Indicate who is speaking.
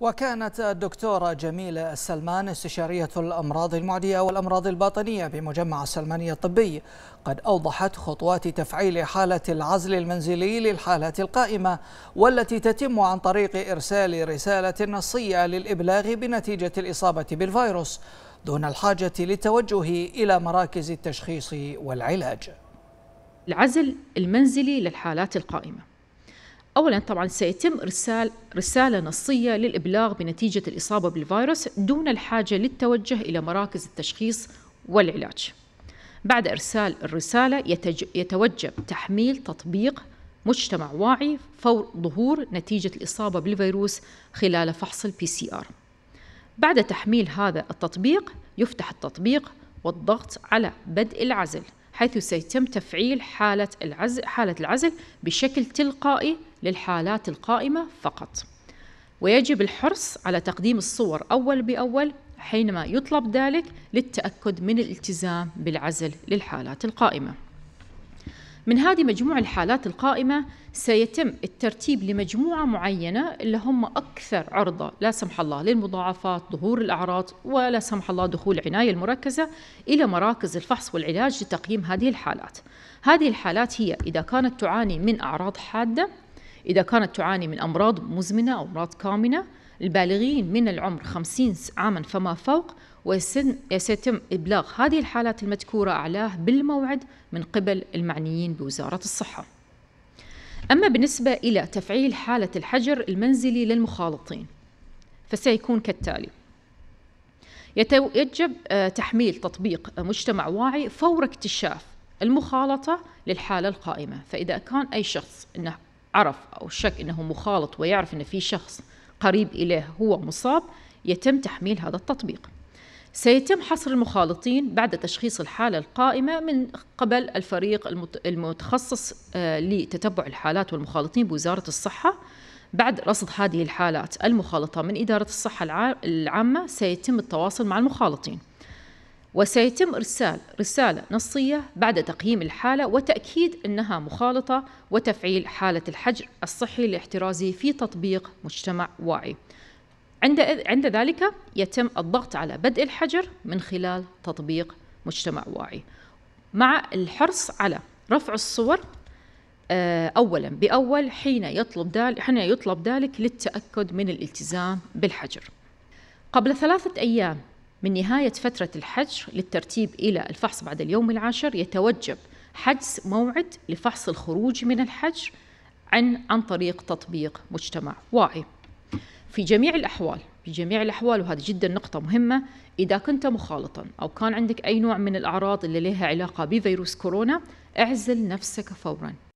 Speaker 1: وكانت الدكتورة جميلة السلمان استشارية الأمراض المعدية والأمراض الباطنية بمجمع السلماني الطبي قد أوضحت خطوات تفعيل حالة العزل المنزلي للحالة القائمة والتي تتم عن طريق إرسال رسالة نصية للإبلاغ بنتيجة الإصابة بالفيروس دون الحاجة للتوجه إلى مراكز التشخيص والعلاج العزل
Speaker 2: المنزلي للحالات القائمة أولا طبعا سيتم إرسال رسالة نصية للإبلاغ بنتيجة الإصابة بالفيروس دون الحاجة للتوجه إلى مراكز التشخيص والعلاج بعد إرسال الرسالة يتج... يتوجب تحميل تطبيق مجتمع واعي فور ظهور نتيجة الإصابة بالفيروس خلال فحص البي سي آر بعد تحميل هذا التطبيق يفتح التطبيق والضغط على بدء العزل حيث سيتم تفعيل حالة العزل, حالة العزل بشكل تلقائي للحالات القائمة فقط ويجب الحرص على تقديم الصور أول بأول حينما يطلب ذلك للتأكد من الالتزام بالعزل للحالات القائمة من هذه مجموع الحالات القائمة سيتم الترتيب لمجموعة معينة اللي هم أكثر عرضة لا سمح الله للمضاعفات ظهور الأعراض ولا سمح الله دخول العناية المركزة إلى مراكز الفحص والعلاج لتقييم هذه الحالات هذه الحالات هي إذا كانت تعاني من أعراض حادة إذا كانت تعاني من أمراض مزمنة أو أمراض كامنة البالغين من العمر 50 عاما فما فوق وسيتم إبلاغ هذه الحالات المذكورة أعلاه بالموعد من قبل المعنيين بوزارة الصحة أما بالنسبة إلى تفعيل حالة الحجر المنزلي للمخالطين فسيكون كالتالي يجب آه، تحميل تطبيق مجتمع واعي فور اكتشاف المخالطة للحالة القائمة فإذا كان أي شخص أنه عرف أو شك أنه مخالط ويعرف أن في شخص قريب إليه هو مصاب يتم تحميل هذا التطبيق سيتم حصر المخالطين بعد تشخيص الحالة القائمة من قبل الفريق المتخصص آه، لتتبع الحالات والمخالطين بوزارة الصحة بعد رصد هذه الحالات المخالطة من إدارة الصحة العامة سيتم التواصل مع المخالطين وسيتم إرسال رسالة نصية بعد تقييم الحالة وتأكيد أنها مخالطة وتفعيل حالة الحجر الصحي الاحترازي في تطبيق مجتمع واعي عند, عند ذلك يتم الضغط على بدء الحجر من خلال تطبيق مجتمع واعي مع الحرص على رفع الصور آه، أولا بأول حين يطلب ذلك حين يطلب ذلك للتأكد من الالتزام بالحجر قبل ثلاثة أيام من نهاية فترة الحجر للترتيب إلى الفحص بعد اليوم العاشر يتوجب حجز موعد لفحص الخروج من الحجر عن عن طريق تطبيق مجتمع واعي. في جميع الأحوال في جميع الأحوال وهذه جدا نقطة مهمة إذا كنت مخالطا أو كان عندك أي نوع من الأعراض اللي لها علاقة بفيروس كورونا اعزل نفسك فورا